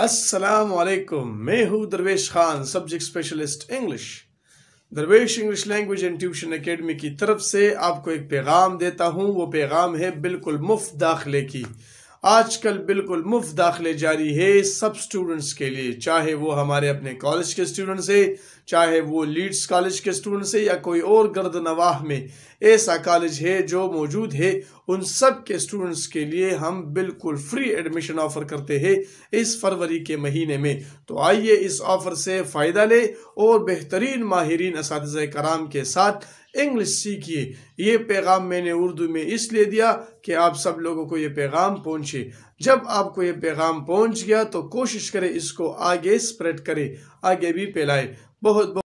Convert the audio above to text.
अस्सलाम वालेकुम मैं हूं Darvesh Khan subject specialist English Darvesh English language and tuition academy की तरफ से आपको एक पैगाम देता हूँ वो पैगाम है बिल्कुल मुफ्त दाखिले की आजकल बिल्कुल मुफ्त दाखिले जारी है सब स्टूडेंट्स के लिए चाहे वो हमारे अपने कॉलेज के स्टूडेंट्स है चाहे वो लीड्स कॉलेज के स्टूडेंट्स है या कोई और गर्द नवाह में ऐसा कॉलेज है जो मौजूद है उन सब के स्टूडेंट्स के लिए हम बिल्कुल फ्री एडमिशन ऑफ़र करते हैं इस फरवरी के महीने में तो आइए इस ऑफ़र से फ़ायदा लें और बेहतरीन माहरीन इस कराम के साथ इंग्लिश सीखिए ये पैगाम मैंने उर्दू में इसलिए दिया कि आप सब लोगों को ये पैगाम पहुंचे जब आपको ये पैगाम पहुंच गया तो कोशिश करें इसको आगे स्प्रेड करें आगे भी फैलाएं बहुत, बहुत